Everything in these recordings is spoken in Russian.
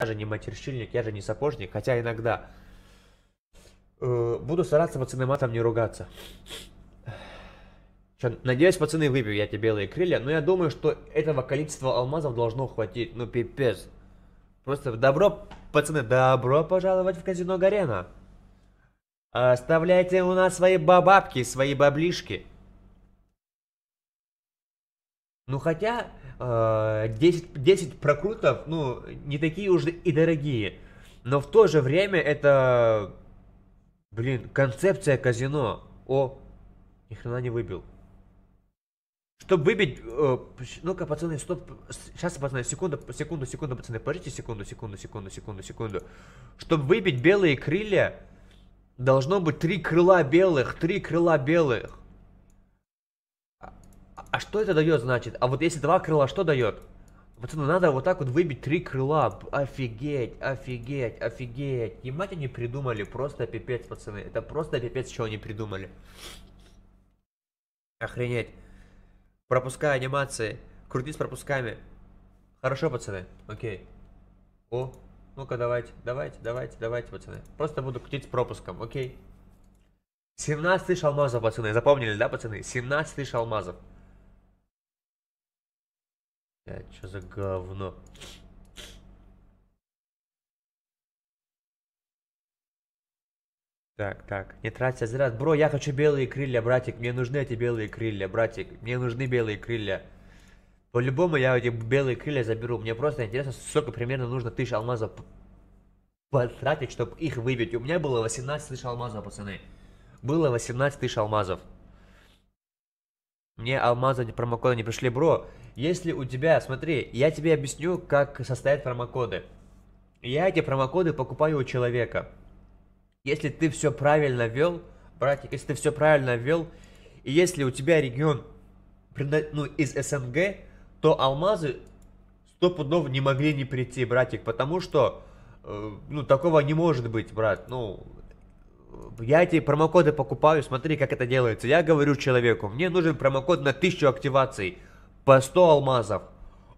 Я же не матерщильник, я же не сапожник, хотя иногда. Э, буду стараться, пацаны, матом не ругаться. Че, надеюсь, пацаны, выбью я тебе белые крылья, но я думаю, что этого количества алмазов должно хватить. Ну, пипец. Просто добро, пацаны, добро пожаловать в казино Гарена. Оставляйте у нас свои бабабки, свои баблишки. Ну, хотя... 10, э, 10 прокрутов, ну, не такие уже и дорогие. Но в то же время это, блин, концепция казино. О, ни хрена не выбил. Чтобы выбить... Э, Ну-ка, пацаны, стоп. Сейчас, пацаны, секунду, секунду, секунду, пацаны. пожите секунду, секунду, секунду, секунду, секунду. Чтобы выбить белые крылья, должно быть три крыла белых, три крыла белых. А что это дает, значит? А вот если два крыла, что дает? Пацаны, надо вот так вот выбить три крыла. Офигеть, офигеть, офигеть. И они придумали, просто пипец, пацаны. Это просто пипец, что они придумали. Охренеть. Пропускай анимации. Крути с пропусками. Хорошо, пацаны. Окей. О, ну-ка давайте, давайте, давайте, давайте, пацаны. Просто буду крутить с пропуском, окей. 17 тысяч алмазов, пацаны. Запомнили, да, пацаны? 17 тысяч алмазов. Блять, что за говно? Так, так, не траться зря. Бро, я хочу белые крылья, братик. Мне нужны эти белые крылья, братик. Мне нужны белые крылья. По-любому я эти белые крылья заберу. Мне просто интересно, сколько примерно нужно тысяч алмазов потратить, чтобы их выбить. У меня было 18 тысяч алмазов, пацаны. Было 18 тысяч алмазов. Мне алмазы промокода не пришли, бро. Если у тебя, смотри, я тебе объясню, как состоят промокоды. Я эти промокоды покупаю у человека. Если ты все правильно ввел, братик, если ты все правильно ввел, и если у тебя регион ну, из СНГ, то алмазы сто пудов не могли не прийти, братик, потому что э, ну такого не может быть, брат. Ну я эти промокоды покупаю, смотри, как это делается. Я говорю человеку, мне нужен промокод на 1000 активаций по 100 алмазов.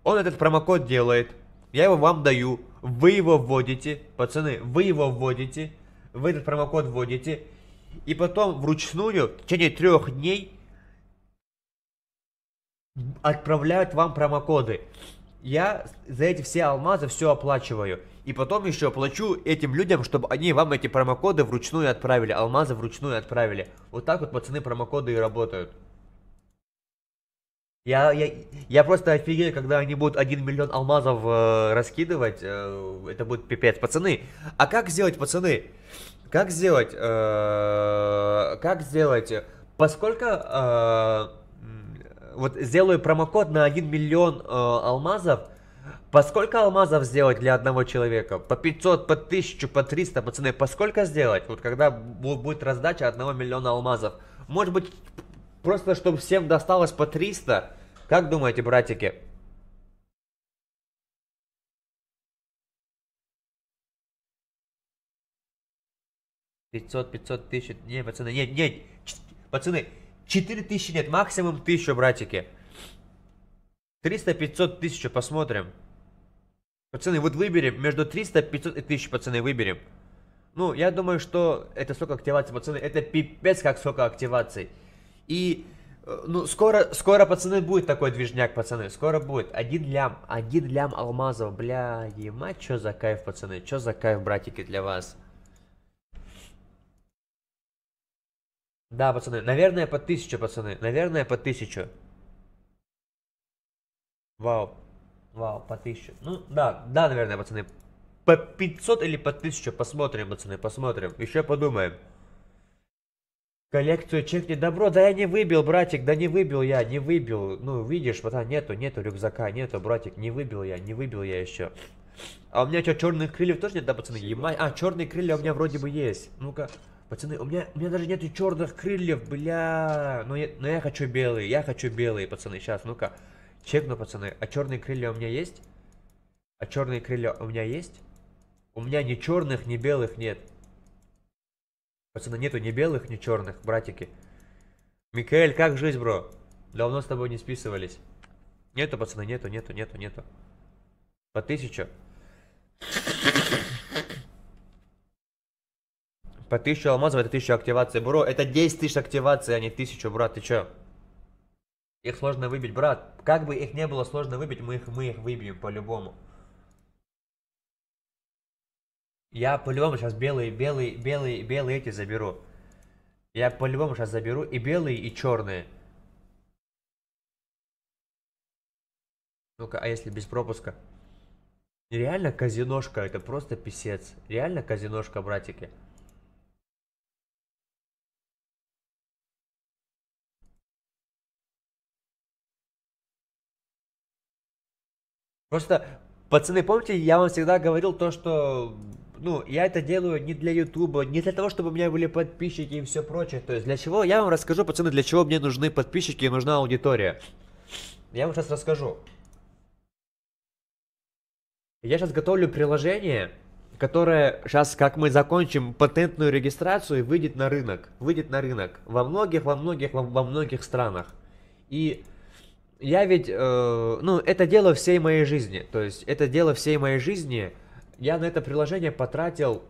Он этот промокод делает, я его вам даю, вы его вводите, пацаны, вы его вводите, вы этот промокод вводите, и потом вручную в течение трех дней отправляют вам промокоды. Я за эти все алмазы все оплачиваю. И потом еще плачу этим людям, чтобы они вам эти промокоды вручную отправили, алмазы вручную отправили. Вот так вот, пацаны, промокоды и работают. Я, я, я просто офигею, когда они будут 1 миллион алмазов э, раскидывать. Э, это будет пипец. Пацаны, а как сделать, пацаны? Как сделать? Э, как сделать? Поскольку... Э, вот сделаю промокод на 1 миллион э, алмазов. Поскольку алмазов сделать для одного человека? По 500, по 1000, по 300, пацаны, поскольку сделать? Вот когда будет раздача 1 миллиона алмазов. Может быть, просто чтобы всем досталось по 300? Как думаете, братики, Пятьсот, пятьсот тысяч, не, пацаны, нет, нет, пацаны, четыре тысячи нет, максимум тысячу, братики. Триста, пятьсот, тысячу, посмотрим. Пацаны, вот выберем, между триста, пятьсот и тысяч, пацаны, выберем. Ну, я думаю, что это сколько активаций, пацаны, это пипец как сколько активаций. И Э, ну, скоро, скоро, пацаны, будет такой движняк, пацаны. Скоро будет. Один лям, один лям алмазов. Бля, ема, что за кайф, пацаны? Что за кайф, братики, для вас? Да, пацаны, наверное, по тысячу, пацаны. Наверное, по тысячу. Вау. Вау, по тысячу. Ну, да, да, наверное, пацаны. По 500 или по 1000, посмотрим, пацаны, посмотрим. Еще подумаем. Коллекцию чекни. Добро, да я не выбил, братик, да не выбил я, не выбил. Ну, видишь, братан, нету, нету рюкзака, нету, братик, не выбил я, не выбил я еще. А у меня что, черных крыльев тоже нет, да, пацаны? Ема... А, черные крылья у меня вроде бы есть. Ну-ка, пацаны, у меня, у меня даже нету черных крыльев, бля. Но ну, я, но ну, я хочу белые, я хочу белые, пацаны, сейчас, ну-ка. Чекну, пацаны, а черные крылья у меня есть? А черные крылья у меня есть? У меня ни черных, ни белых нет. Пацаны, нету ни белых, ни черных, братики. Микаэль, как жизнь, бро? Давно с тобой не списывались. Нету, пацаны, нету, нету, нету, нету. По тысячу. По тысячу алмазов это тысяча активаций. Бро, это 10 тысяч активаций, а не тысячу, брат, ты чё? Их сложно выбить, брат. Как бы их не было сложно выбить, мы их, мы их выбьем по-любому. Я по-любому сейчас белые, белые, белые, белые эти заберу. Я по-любому сейчас заберу и белые, и черные. Ну-ка, а если без пропуска? Реально казиношка, это просто писец. Реально казиношка, братики. Просто, пацаны, помните, я вам всегда говорил то, что ну, я это делаю не для Ютуба, не для того, чтобы у меня были подписчики и все прочее. То есть для чего, я вам расскажу, пацаны, для чего мне нужны подписчики и нужна аудитория. Я вам сейчас расскажу. Я сейчас готовлю приложение, которое сейчас, как мы закончим патентную регистрацию, выйдет на рынок. Выйдет на рынок. Во многих, во многих, во, во многих странах. И я ведь, э, ну, это дело всей моей жизни. То есть это дело всей моей жизни – я на это приложение потратил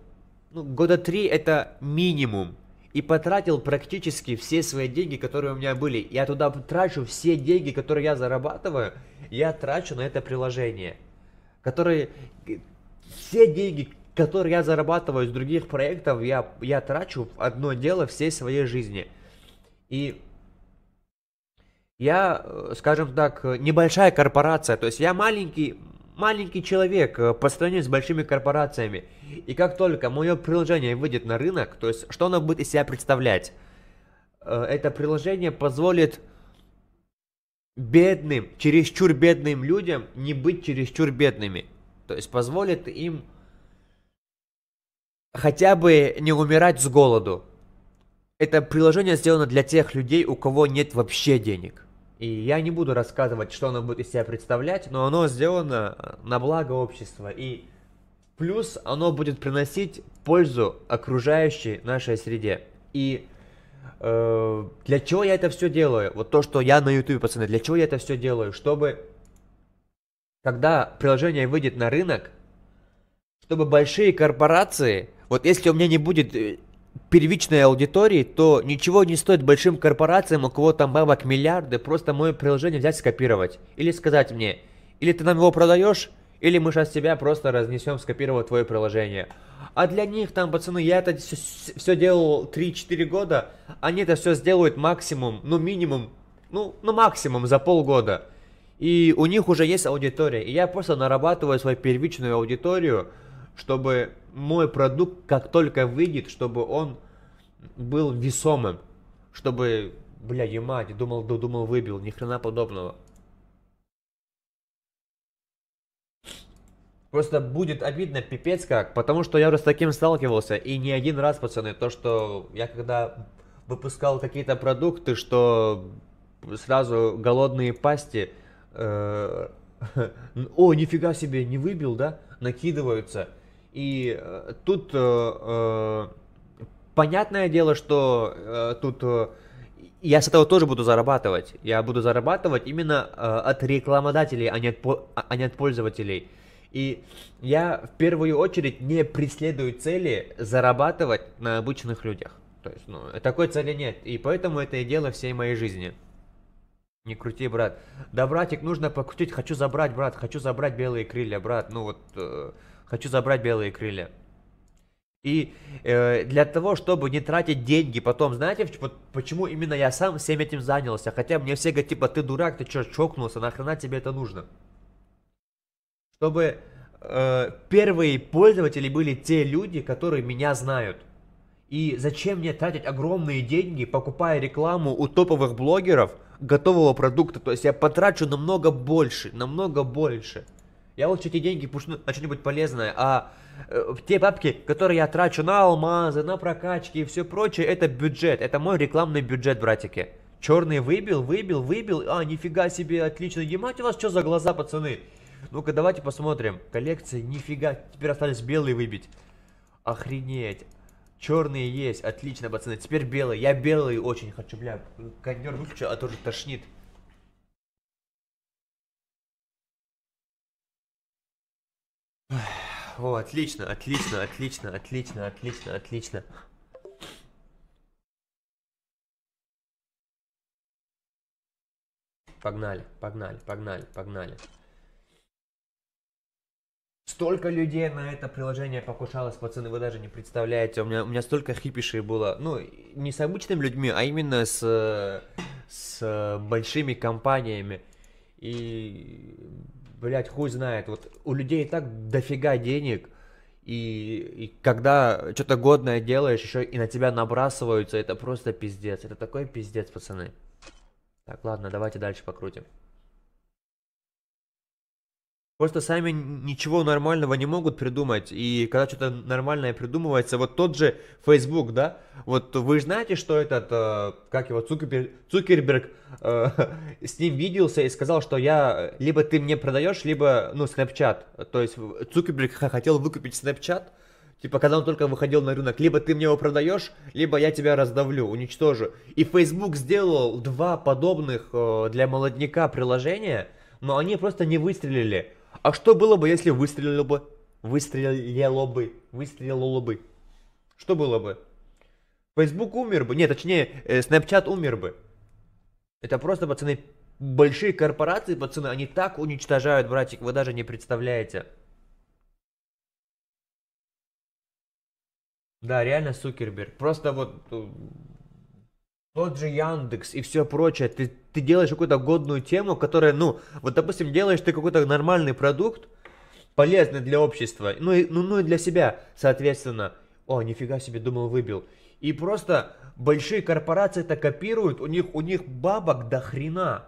ну, года три это минимум. И потратил практически все свои деньги, которые у меня были. Я туда трачу все деньги, которые я зарабатываю, я трачу на это приложение. Которые... Все деньги, которые я зарабатываю из других проектов, я, я трачу в одно дело всей своей жизни. И я, э, скажем так, э, небольшая корпорация. То есть я маленький, маленький человек э, по сравнению с большими корпорациями. И как только мое приложение выйдет на рынок, то есть что оно будет из себя представлять? Э, это приложение позволит бедным, чересчур бедным людям не быть чересчур бедными. То есть позволит им хотя бы не умирать с голоду. Это приложение сделано для тех людей, у кого нет вообще денег. И я не буду рассказывать, что оно будет из себя представлять, но оно сделано э, на благо общества. И плюс оно будет приносить пользу окружающей нашей среде. И э, для чего я это все делаю? Вот то, что я на YouTube, пацаны, для чего я это все делаю? Чтобы, когда приложение выйдет на рынок, чтобы большие корпорации, вот если у меня не будет э, первичной аудитории, то ничего не стоит большим корпорациям, у кого там бабок миллиарды, просто мое приложение взять скопировать. Или сказать мне, или ты нам его продаешь, или мы сейчас тебя просто разнесем, скопировав твое приложение. А для них там, пацаны, я это все, делал 3-4 года, они это все сделают максимум, ну минимум, ну, ну максимум за полгода. И у них уже есть аудитория. И я просто нарабатываю свою первичную аудиторию, чтобы мой продукт, как только выйдет, чтобы он был весомым, чтобы, бля, мать, думал, думал, выбил, ни хрена подобного. Просто будет обидно, пипец как, потому что я уже с таким сталкивался, и не один раз, пацаны, то, что я когда выпускал какие-то продукты, что сразу голодные пасти, э, о, нифига себе, не выбил, да, накидываются – и э, тут э, э, понятное дело, что тут я с этого тоже буду зарабатывать. Я буду зарабатывать именно от рекламодателей, а не от, а, а не от пользователей. И я в первую очередь не преследую цели зарабатывать на обычных людях. То есть, ну, такой цели нет. И поэтому это и дело всей моей жизни. Не крути, брат. Да, братик, нужно покрутить. Хочу забрать, брат. Хочу забрать белые крылья, брат. Ну вот... Э, хочу забрать белые крылья. И э, для того, чтобы не тратить деньги потом, знаете, вот почему именно я сам всем этим занялся? Хотя мне все говорят, типа, ты дурак, ты чё, чокнулся, нахрена тебе это нужно? Чтобы э, первые пользователи были те люди, которые меня знают. И зачем мне тратить огромные деньги, покупая рекламу у топовых блогеров готового продукта? То есть я потрачу намного больше, намного больше – я лучше эти деньги пущу на что-нибудь полезное, а э, те бабки, которые я трачу на алмазы, на прокачки и все прочее, это бюджет, это мой рекламный бюджет, братики. Черный выбил, выбил, выбил, а, нифига себе, отлично, емать у вас что за глаза, пацаны? Ну-ка, давайте посмотрим, коллекции, нифига, теперь остались белые выбить. Охренеть. Черные есть, отлично, пацаны, теперь белые, я белые очень хочу, бля, кондер выключу, а тоже тошнит. О, отлично, отлично, отлично, отлично, отлично, отлично. Погнали, погнали, погнали, погнали. Столько людей на это приложение покушалось, пацаны, вы даже не представляете. У меня, у меня столько хипишей было. Ну, не с обычными людьми, а именно с, с большими компаниями. И блядь, хуй знает. Вот у людей и так дофига денег. И, и когда что-то годное делаешь, еще и на тебя набрасываются, это просто пиздец. Это такой пиздец, пацаны. Так, ладно, давайте дальше покрутим. Просто сами ничего нормального не могут придумать. И когда что-то нормальное придумывается, вот тот же Facebook, да? Вот вы знаете, что этот, э, как его, Цукер, Цукерберг э, с ним виделся и сказал, что я, э, либо ты мне продаешь, либо, ну, Snapchat. То есть Цукерберг хотел выкупить Snapchat, типа, когда он только выходил на рынок, либо ты мне его продаешь, либо я тебя раздавлю, уничтожу. И Facebook сделал два подобных э, для молодняка приложения, но они просто не выстрелили. А что было бы, если выстрелило бы? Выстрелило бы. Выстрелило бы. Что было бы? Facebook умер бы. Нет, точнее, э, Snapchat умер бы. Это просто, пацаны, большие корпорации, пацаны, они так уничтожают, братик, вы даже не представляете. Да, реально Сукерберг. Просто вот э, тот же Яндекс и все прочее, ты, ты делаешь какую-то годную тему, которая, ну, вот, допустим, делаешь ты какой-то нормальный продукт, полезный для общества, ну и, ну, ну и для себя, соответственно. О, нифига себе, думал, выбил. И просто большие корпорации это копируют, у них, у них бабок до хрена.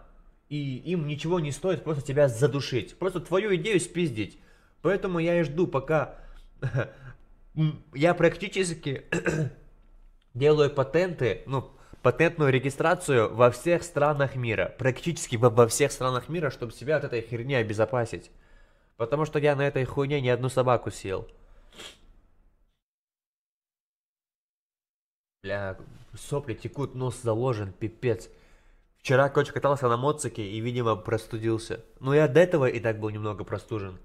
И им ничего не стоит просто тебя задушить, просто твою идею спиздить. Поэтому я и жду, пока я практически делаю патенты, ну, патентную регистрацию во всех странах мира, практически во, всех странах мира, чтобы себя от этой херни обезопасить. Потому что я на этой хуйне ни одну собаку съел. Бля, сопли текут, нос заложен, пипец. Вчера, короче, катался на моцике и, видимо, простудился. Ну, я до этого и так был немного простужен.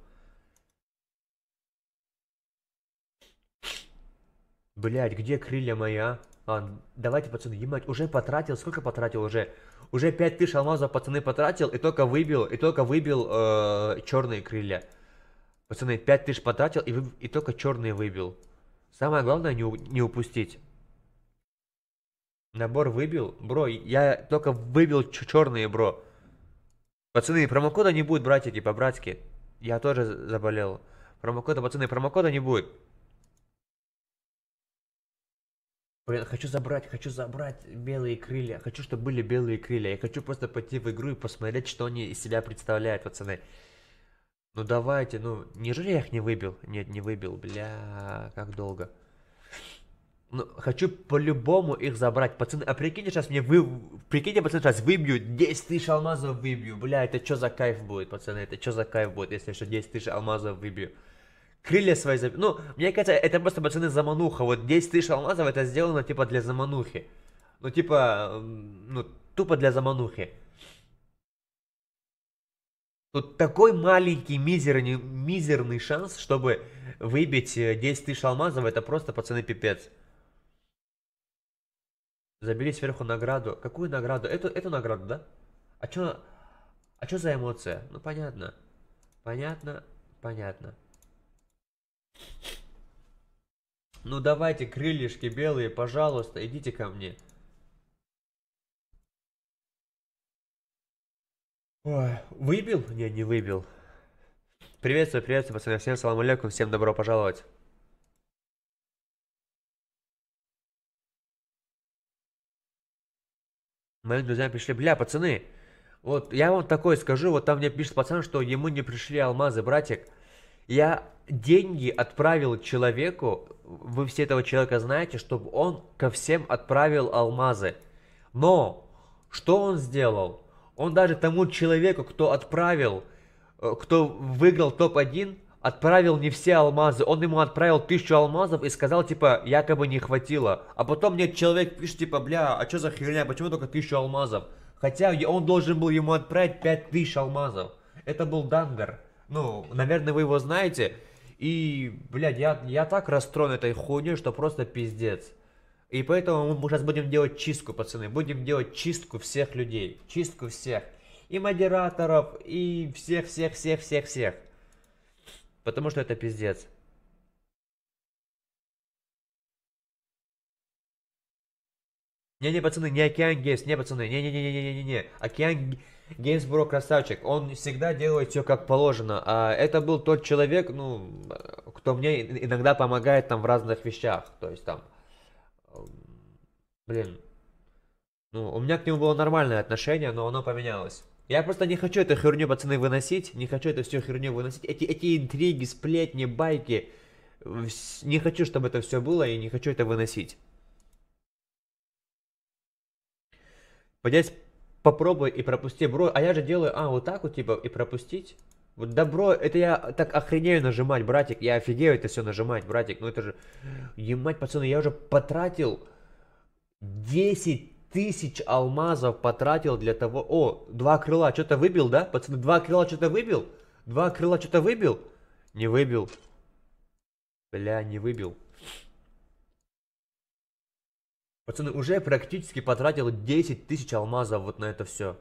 Блять, где крылья моя? А? Ладно, давайте, пацаны, ебать, уже потратил, сколько потратил уже? Уже 5000 алмазов, пацаны, потратил, и только выбил, и только выбил э, черные крылья. Пацаны, 5000 потратил, и, вы, и только черные выбил. Самое главное, не, не упустить. Набор выбил? Бро, я только выбил черные, бро. Пацаны, промокода не будет, братики, по-братски. Я тоже заболел. Промокода, пацаны, промокода не будет. Хочу забрать, хочу забрать белые крылья. Хочу, чтобы были белые крылья. Я хочу просто пойти в игру и посмотреть, что они из себя представляют, пацаны. Ну давайте, ну, неужели я их не выбил? Нет, не выбил, бля, как долго. Ну, хочу по-любому их забрать. Пацаны, а прикиньте, сейчас мне вы... Прикиньте, пацаны, сейчас выбью, 10 тысяч алмазов выбью. Бля, это что за кайф будет, пацаны? Это что за кайф будет, если что 10 тысяч алмазов выбью? крылья свои забил. Ну, мне кажется, это просто, пацаны, замануха. Вот 10 тысяч алмазов это сделано, типа, для заманухи. Ну, типа, ну, тупо для заманухи. Тут такой маленький, мизерный, мизерный шанс, чтобы выбить 10 тысяч алмазов. Это просто, пацаны, пипец. Забили сверху награду. Какую награду? Эту, эту награду, да? А чё, а чё за эмоция? Ну, понятно. Понятно, понятно. Ну давайте, крыльишки белые, пожалуйста, идите ко мне. Ой, выбил? Не, не выбил. Приветствую, приветствую, пацаны. Всем салам алейкум, всем добро пожаловать. Мои друзья пришли, бля, пацаны, вот я вам такое скажу, вот там мне пишет пацан, что ему не пришли алмазы, братик. Я деньги отправил человеку, вы все этого человека знаете, чтобы он ко всем отправил алмазы. Но что он сделал? Он даже тому человеку, кто отправил, э, кто выиграл топ-1, отправил не все алмазы. Он ему отправил тысячу алмазов и сказал, типа, якобы не хватило. А потом мне человек пишет, типа, бля, а что за херня, почему только тысячу алмазов? Хотя он должен был ему отправить пять тысяч алмазов. Это был Дангар. Ну, наверное, вы его знаете. И, блядь, я, я так расстроен этой хуйней, что просто пиздец. И поэтому мы сейчас будем делать чистку, пацаны. Будем делать чистку всех людей. Чистку всех. И модераторов, и всех-всех-всех-всех-всех. Потому что это пиздец. Не-не, пацаны, не океан гейс, не, пацаны, не-не-не-не-не-не-не. Океан... Гейнсбро красавчик, он всегда делает все как положено. А это был тот человек, ну, кто мне иногда помогает там в разных вещах. То есть там, блин, ну, у меня к нему было нормальное отношение, но оно поменялось. Я просто не хочу эту херню, пацаны, выносить. Не хочу эту всю херню выносить. Эти, эти интриги, сплетни, байки. Не хочу, чтобы это все было, и не хочу это выносить. Поднять попробуй и пропусти бро, а я же делаю, а, вот так вот, типа, и пропустить. Вот добро, это я так охренею нажимать, братик, я офигею это все нажимать, братик, ну это же, емать, пацаны, я уже потратил 10 тысяч алмазов потратил для того, о, два крыла, что-то выбил, да, пацаны, два крыла что-то выбил, два крыла что-то выбил, не выбил, бля, не выбил, Пацаны, уже практически потратил 10 тысяч алмазов вот на это все.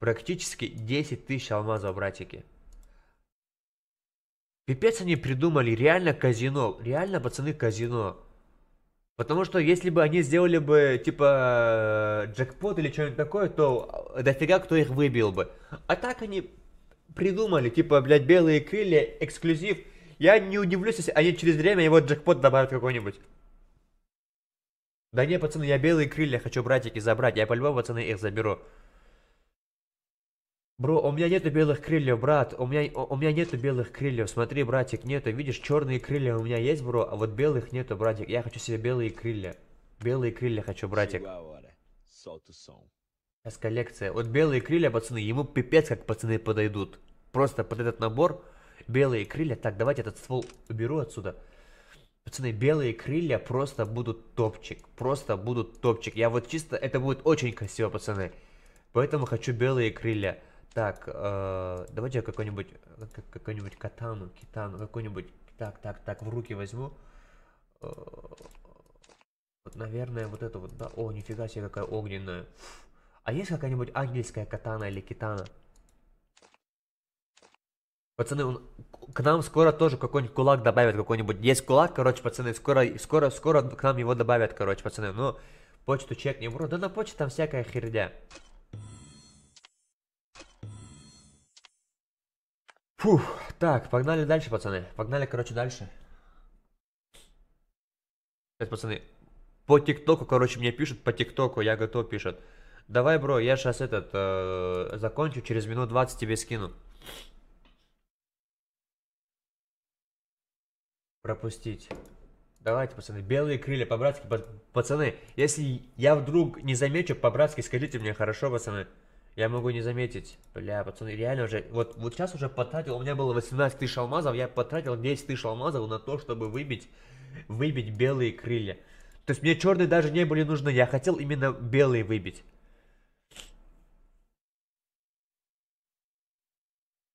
Практически 10 тысяч алмазов, братики. Пипец они придумали, реально казино. Реально, пацаны, казино. Потому что если бы они сделали бы, типа, э, джекпот или что-нибудь такое, то э, дофига кто их выбил бы. А так они придумали, типа, блядь, белые крылья, эксклюзив. Я не удивлюсь, если они через время его джекпот добавят какой-нибудь. Да не, пацаны, я белые крылья хочу братики забрать. Я по-любому, пацаны, их заберу. Бро, у меня нету белых крыльев, брат. У меня, у, у меня нету белых крыльев. Смотри, братик, нету. Видишь, черные крылья у меня есть, бро, а вот белых нету, братик. Я хочу себе белые крылья. Белые крылья хочу, братик. Сейчас коллекция. Вот белые крылья, пацаны, ему пипец как пацаны подойдут. Просто под этот набор белые крылья. Так, давайте этот ствол уберу отсюда. Пацаны, белые крылья просто будут топчик. Просто будут топчик. Я вот чисто... Это будет очень красиво, пацаны. Поэтому хочу белые крылья. Так, э, давайте я какой-нибудь... Какой-нибудь катану, китану, какой-нибудь... Так, так, так, в руки возьму. Э, вот, наверное, вот это вот, да? О, нифига себе, какая огненная. А есть какая-нибудь ангельская катана или китана? Пацаны, он, к нам скоро тоже какой-нибудь кулак добавят, какой-нибудь. Есть кулак, короче, пацаны, скоро, скоро, скоро к нам его добавят, короче, пацаны. Но почту чекнем. Да на почте там всякая херня. Фух, так, погнали дальше, пацаны. Погнали, короче, дальше. Сейчас, пацаны, по ТикТоку, короче, мне пишут, по ТикТоку, я готов, пишут. Давай, бро, я сейчас этот, э, закончу, через минут 20 тебе скину. пропустить. Давайте, пацаны, белые крылья, по-братски, пацаны, если я вдруг не замечу, по-братски скажите мне, хорошо, пацаны? Я могу не заметить. Бля, пацаны, реально уже, вот, вот сейчас уже потратил, у меня было 18 тысяч алмазов, я потратил 10 тысяч алмазов на то, чтобы выбить, выбить белые крылья. То есть мне черные даже не были нужны, я хотел именно белые выбить.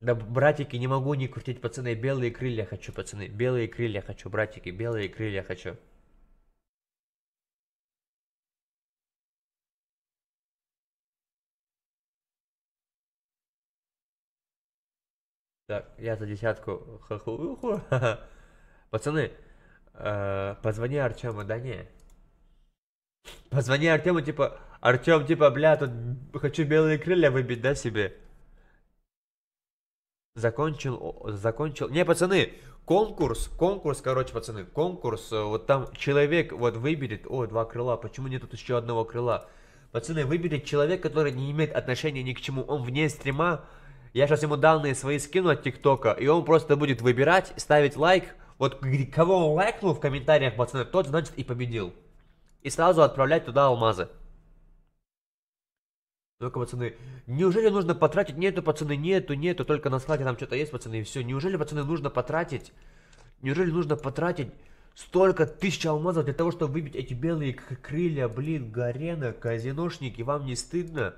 Да, братики, не могу не крутить, пацаны, белые крылья хочу, пацаны, белые крылья хочу, братики, белые крылья хочу. Так, я за десятку хахулуху. Пацаны, э, позвони Артему, да не. Позвони Артему, типа, Артем, типа, бля, тут хочу белые крылья выбить, да, себе? Закончил, закончил. Не, пацаны, конкурс, конкурс, короче, пацаны, конкурс. Э, вот там человек вот выберет, о, два крыла, почему нет тут еще одного крыла? Пацаны, выберет человек, который не имеет отношения ни к чему, он вне стрима. Я сейчас ему данные свои скину от ТикТока, и он просто будет выбирать, ставить лайк. Вот кого он лайкнул в комментариях, пацаны, тот, значит, и победил. И сразу отправлять туда алмазы. Только, пацаны, неужели нужно потратить? Нету, пацаны, нету, нету, только на складе там что-то есть, пацаны, и все. Неужели, пацаны, нужно потратить? Неужели нужно потратить столько тысяч алмазов для того, чтобы выбить эти белые крылья, блин, Гарена, казиношники, вам не стыдно?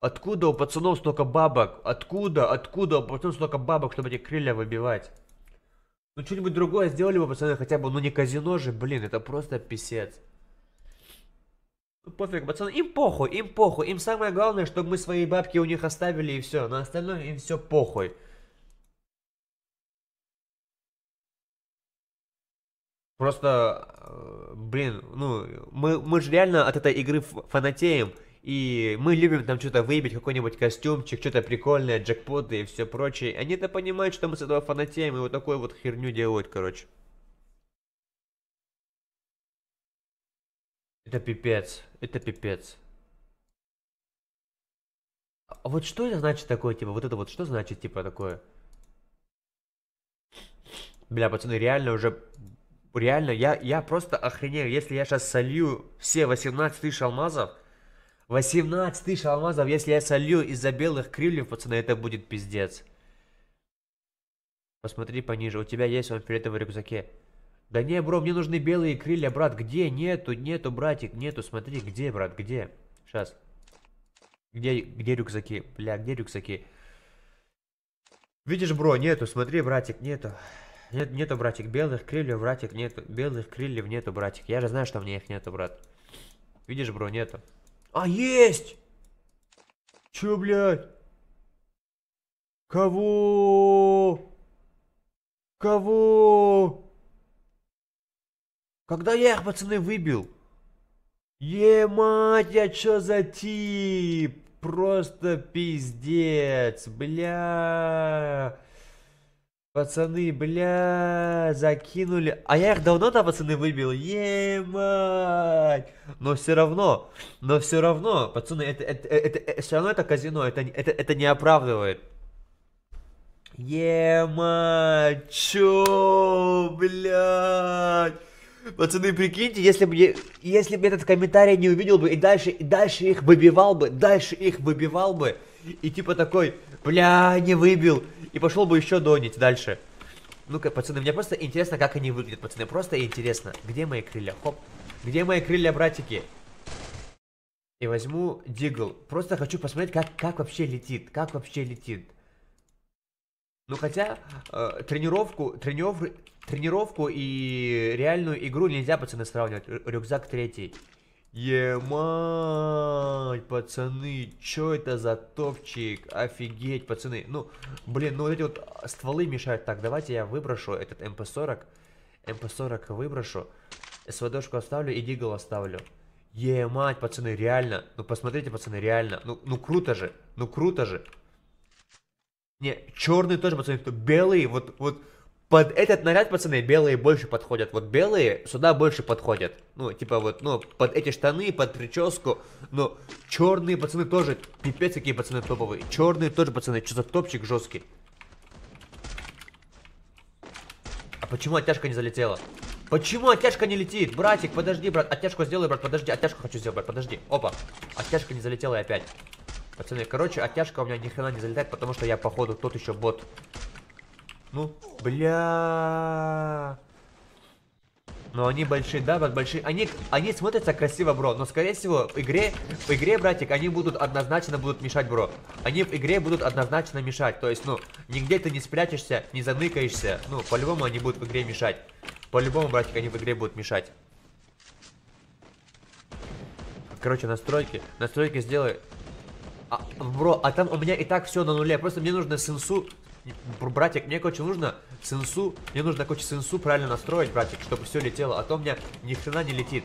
Откуда у пацанов столько бабок? Откуда, откуда у пацанов столько бабок, чтобы эти крылья выбивать? Ну, что-нибудь другое сделали бы, пацаны, хотя бы, ну не казино же, блин, это просто писец. Пофиг, пацаны, им похуй, им похуй. Им самое главное, чтобы мы свои бабки у них оставили и все. На остальное им все похуй. Просто, э, блин, ну, мы, мы же реально от этой игры фанатеем. И мы любим там что-то выбить, какой-нибудь костюмчик, что-то прикольное, джекпоты и все прочее. Они-то понимают, что мы с этого фанатеем, и вот такую вот херню делают, короче. Это пипец, это пипец. А вот что это значит такое, типа, вот это вот, что значит, типа, такое? Бля, пацаны, реально уже, реально, я, я просто охренею, если я сейчас солью все 18 тысяч алмазов, 18 тысяч алмазов, если я солью из-за белых крыльев, пацаны, это будет пиздец. Посмотри пониже, у тебя есть он в рюкзаке. Да не, бро, мне нужны белые крылья, брат. Где? Нету, нету, братик, нету. Смотри, где, брат, где? Сейчас. Где, где рюкзаки? Бля, где рюкзаки? Видишь, бро, нету. Смотри, братик, нету. Нет, нету, братик, белых крыльев, братик, нету. Белых крыльев нету, братик. Я же знаю, что мне их нету, брат. Видишь, бро, нету. А, есть! Чё, блядь? Кого? Кого? Когда я их, пацаны, выбил? Е-мать, я чё за тип? Просто пиздец, бля. Пацаны, бля, закинули. А я их давно-то, пацаны, выбил. Е-мать. Но все равно, но все равно, пацаны, это, это, э, это, это все равно это казино, это, это, это не оправдывает. Е-мать, чё, блядь. Пацаны, прикиньте, если бы, если бы этот комментарий не увидел бы, и дальше, и дальше их выбивал бы, дальше их выбивал бы, и типа такой, бля, не выбил, и пошел бы еще донить дальше. Ну-ка, пацаны, мне просто интересно, как они выглядят, пацаны, просто интересно. Где мои крылья? Хоп. Где мои крылья, братики? И возьму Дигл. Просто хочу посмотреть, как, как вообще летит, как вообще летит. Ну хотя, э, тренировку, тренировку, тренировку и реальную игру нельзя, пацаны, сравнивать. Рюкзак третий. Емать, пацаны, чё это за топчик? Офигеть, пацаны. Ну, блин, ну вот эти вот стволы мешают. Так, давайте я выброшу этот МП-40. МП-40 выброшу. СВДшку оставлю и Дигл оставлю. Емать, пацаны, реально. Ну, посмотрите, пацаны, реально. Ну, ну круто же. Ну, круто же. Не, черный тоже, пацаны, то белый, вот, вот, под этот наряд, пацаны, белые больше подходят. Вот белые сюда больше подходят. Ну, типа вот, ну, под эти штаны, под прическу. Но черные пацаны тоже, пипец, какие пацаны топовые. Черные тоже, пацаны, что за топчик жесткий. А почему оттяжка не залетела? Почему оттяжка не летит? Братик, подожди, брат, оттяжку сделай, брат, подожди, оттяжку хочу сделать, брат, подожди. Опа, оттяжка не залетела и опять. Пацаны, короче, оттяжка у меня ни хрена не залетает, потому что я, походу, тот еще бот. Ну, бля. Но ну, они большие, да, брат, большие. Они, они смотрятся красиво, бро. Но, скорее всего, в игре, в игре, братик, они будут однозначно будут мешать, бро. Они в игре будут однозначно мешать. То есть, ну, нигде ты не спрячешься, не заныкаешься. Ну, по-любому они будут в игре мешать. По-любому, братик, они в игре будут мешать. Короче, настройки. Настройки сделай. А, бро, а там у меня и так все на нуле. Просто мне нужно сенсу Братик, мне, короче, нужно сенсу, мне нужно, короче, сенсу правильно настроить, братик, чтобы все летело, а то у меня ни хрена не летит.